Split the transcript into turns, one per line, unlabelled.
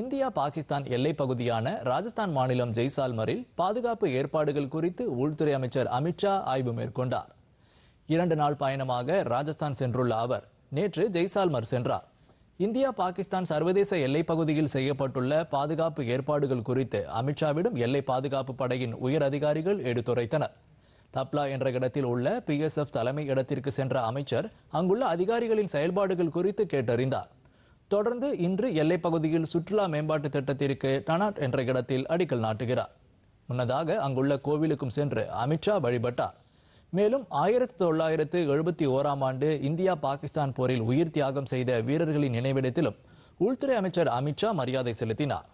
India Pakistan எல்லைப் பகுதியான ராஜஸ்தான் மாநிலம் ஜெய்சால்மரில் பாதுகாப்பு ஏற்பாடுகள் குறித்து உள்துறை அமைச்சர் அமித்ஷா ஆய்வு மேற்கொண்டார் இரண்டு நாள் பயணமாக ராஜஸ்தான் சென்றுள்ள அவர் நேற்று ஜெய்சால்மர் சென்றார் இந்தியா பாகிஸ்தான் சர்வதேச எல்லைப் பகுதியில் செய்யப்பட்டுள்ள பாதுகாப்பு ஏற்பாடுகள் குறித்து அமித்ஷாவிடம் எல்லை பாதுகாப்பு படையின் உயர் அதிகாரிகள் எடுத்துரைத்தனர் தப்லா என்ற இடத்தில் உள்ள பிஎஸ்எஃப் தலைமை இடத்திற்கு சென்ற அமைச்சர் அங்குள்ள அதிகாரிகளின் செயல்பாடுகள் குறித்து கேட்டறிந்தார் தொடர்ந்து இன்று எல்லைப் பகுதியில் சுற்றுலா மேம்பாட்டு திட்டத்திற்கு டனாட் என்ற இடத்தில் அடிக்கல் நாட்டுகிறார் முன்னதாக அங்குள்ள கோவிலுக்கும் சென்று அமித்ஷா வழிபட்டார் மேலும் ஆயிரத்தி தொள்ளாயிரத்து எழுபத்தி ஓராம் ஆண்டு இந்தியா பாகிஸ்தான் போரில் உயிர் தியாகம் செய்த வீரர்களின் நினைவிடத்திலும் உள்துறை அமைச்சர் அமித்ஷா மரியாதை செலுத்தினார்